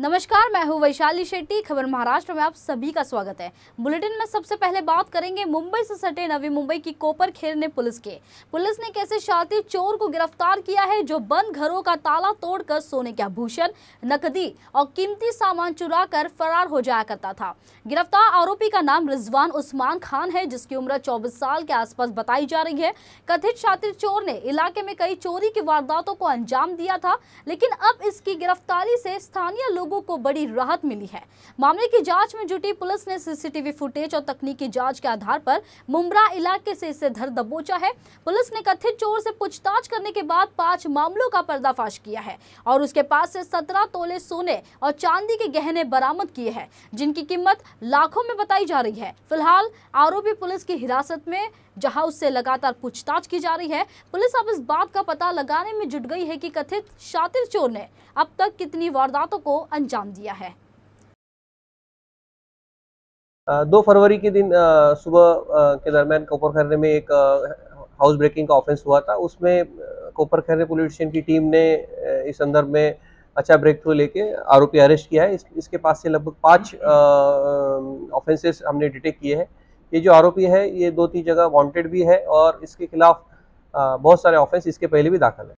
नमस्कार मैं हूं वैशाली शेट्टी खबर महाराष्ट्र में आप सभी का स्वागत है बुलेटिन में सबसे पहले बात करेंगे मुंबई से सटे नवी मुंबई की कोपर ने पुलिस के पुलिस ने कैसे शातिर चोर को गिरफ्तार किया है जो बंद घरों का ताला तोड़कर सोने के आभूषण नकदी और कीमती सामान चुरा कर फरार हो जाया करता था गिरफ्तार आरोपी का नाम रिजवान उस्मान खान है जिसकी उम्र चौबीस साल के आसपास बताई जा रही है कथित शातिर चोर ने इलाके में कई चोरी की वारदातों को अंजाम दिया था लेकिन अब इसकी गिरफ्तारी से स्थानीय लोग लोगों को बड़ी राहत मिली है मामले की जांच में जुटी पुलिस ने सीसीटीवी फुटेज और तकनीकी जांच के आधार पर मुमरा इलाके से इसे धर दबोचा है पुलिस ने कथित चोर से पूछताछ करने के बाद पांच मामलों का पर्दाफाश किया है और उसके पास से सत्रह तोले सोने और चांदी के गहने बरामद किए हैं जिनकी कीमत लाखों में बताई जा रही है फिलहाल आरोपी पुलिस की हिरासत में जहां उससे लगातार पूछताछ की जा रही है पुलिस अब इस बात का पता लगाने में जुट गई है कि कथित शातिर चोर ने अब तक कितनी वारदातों को अंजाम दिया है दो फरवरी के दिन सुबह के दरमियान कोपर खर्रे में एक हाउस ब्रेकिंग का ऑफेंस हुआ था उसमें कोपर खर्रे पुलिस स्टेशन की टीम ने इस संदर्भ में अच्छा ब्रेक थ्रू लेके आरोपी अरेस्ट किया है इस, इसके पास से लगभग पांच ऑफेंसेस हमने डिटेक्ट किए हैं ये जो आरोपी है ये दो तीन जगह वांटेड भी है और इसके खिलाफ बहुत सारे ऑफेंस इसके पहले भी दाखिल है